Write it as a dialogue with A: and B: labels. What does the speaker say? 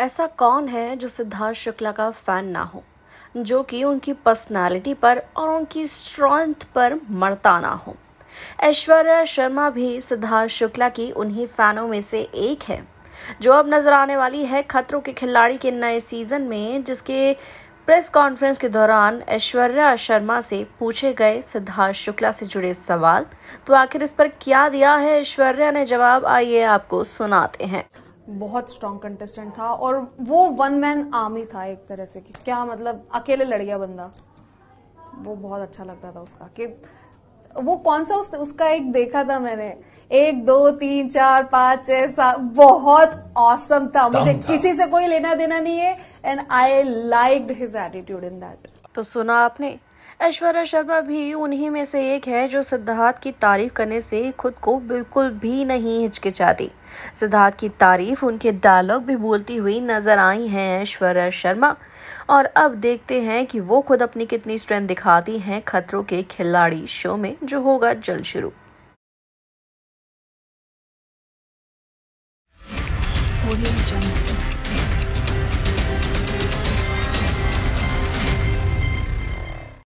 A: ऐसा कौन है जो सिद्धार्थ शुक्ला का फ़ैन ना हो जो कि उनकी पर्सनालिटी पर और उनकी स्ट्रेंथ पर मरता ना हो ऐश्वर्या शर्मा भी सिद्धार्थ शुक्ला की उन्हीं फ़ैनों में से एक है जो अब नज़र आने वाली है खतरों के खिलाड़ी के नए सीज़न में जिसके प्रेस कॉन्फ्रेंस के दौरान ऐश्वर्या शर्मा से पूछे गए सिद्धार्थ शुक्ला से जुड़े सवाल तो आखिर इस पर क्या दिया है ऐश्वर्या ने जवाब आइए आपको सुनाते हैं
B: बहुत स्ट्रांग कंटेस्टेंट था और वो वन मैन आर्मी था एक तरह से कि क्या मतलब अकेले लड़ गया बंदा वो बहुत अच्छा लगता था उसका कि वो कौन सा उस, उसका एक देखा था मैंने एक दो तीन चार पाँच छह सात बहुत औसम था मुझे था। किसी से कोई लेना देना नहीं है and I like his attitude in that
A: तो सुना आपने ऐश्वर्या शर्मा भी उन्हीं में से एक है जो सिद्धार्थ की तारीफ करने से खुद को बिल्कुल भी नहीं हिचकिचाती सिद्धार्थ की तारीफ उनके डायलॉग भी बोलती हुई नजर आई हैं ऐश्वर्या शर्मा और अब देखते हैं कि वो खुद अपनी कितनी स्ट्रेंथ दिखाती हैं खतरों के खिलाड़ी शो में जो होगा जल्द शुरू